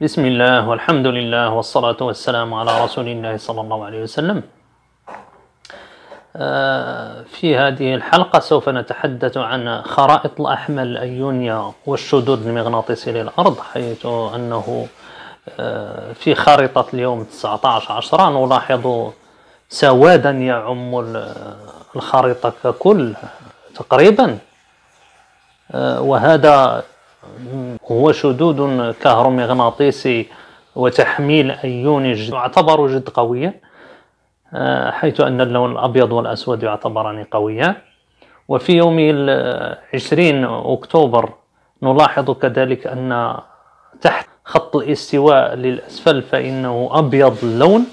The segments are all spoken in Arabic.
بسم الله والحمد لله والصلاة والسلام على رسول الله صلى الله عليه وسلم في هذه الحلقة سوف نتحدث عن خرائط الأحمال الأيونية والشدود المغناطيسي للأرض حيث أنه في خريطة اليوم 19 عشرة نلاحظ سوادا يعم الخريطة ككل تقريبا وهذا هو شدود كهرومغناطيسي وتحميل أيوني جد يعتبر جد قويا آه، حيث أن اللون الأبيض والأسود يعتبران قويا وفي يوم 20 أكتوبر نلاحظ كذلك أن تحت خط الاستواء للأسفل فإنه أبيض اللون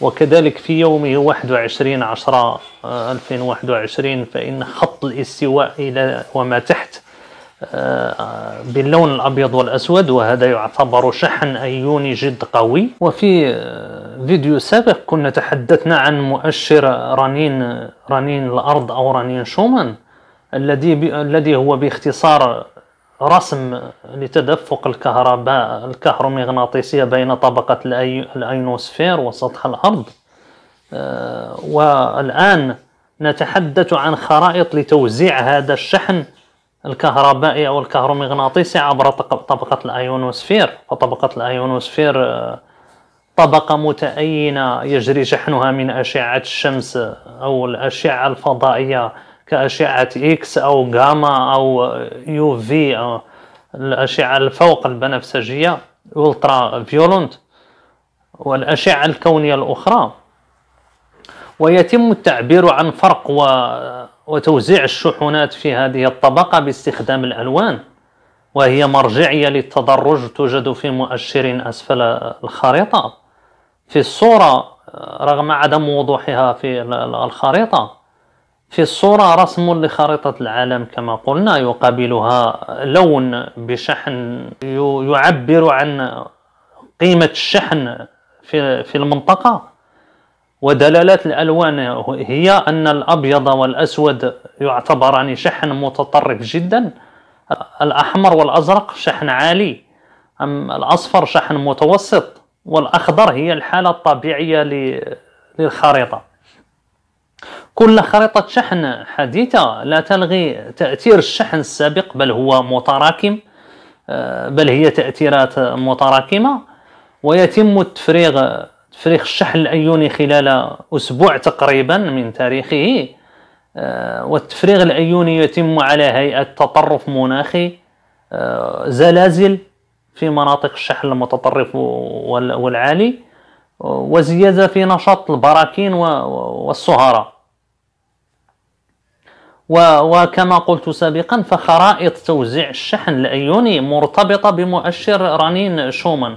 وكذلك في يوم 21 10 2021 فإن خط الاستواء إلى وما تحت آه، باللون الابيض والاسود وهذا يعتبر شحن ايوني جد قوي وفي آه، فيديو سابق كنا تحدثنا عن مؤشر رنين رنين الارض او رنين شومان الذي الذي هو باختصار رسم لتدفق الكهرباء الكهرومغناطيسيه بين طبقه الاينوسفير وسطح الارض آه، والان نتحدث عن خرائط لتوزيع هذا الشحن الكهربائي أو الكهرومغناطيسي عبر طبقة الأيونوسفير وطبقة الأيونوسفير آه، طبقة متأينة يجري شحنها من أشعة الشمس أو الأشعة الفضائية كأشعة إكس أو جاما أو يو في أو الأشعة الفوق البنفسجية الترا فيولونت والأشعة الكونية الأخرى ويتم التعبير عن فرق و وتوزيع الشحنات في هذه الطبقة باستخدام الألوان وهي مرجعية للتدرج توجد في مؤشر أسفل الخريطة في الصورة آه، رغم عدم وضوحها في الخريطة في الصورة رسم لخريطة العالم كما قلنا يقابلها لون بشحن يعبر عن قيمة الشحن في المنطقة ودلالات الألوان هي أن الأبيض والأسود يعتبران شحن متطرف جدا الأحمر والأزرق شحن عالي أم الأصفر شحن متوسط والأخضر هي الحالة الطبيعية للخريطة كل خريطة شحن حديثة لا تلغي تأثير الشحن السابق بل هو متراكم آه، بل هي تأثيرات متراكمة ويتم التفريغ تفريغ الشحن الايوني خلال اسبوع تقريبا من تاريخه آه، والتفريغ الايوني يتم على هيئه تطرف مناخي آه، زلازل في مناطق الشحن المتطرف والعالي آه، وزياده في نشاط البراكين والصهاره وكما قلت سابقا فخرائط توزيع الشحن الايوني مرتبطه بمؤشر رنين شومان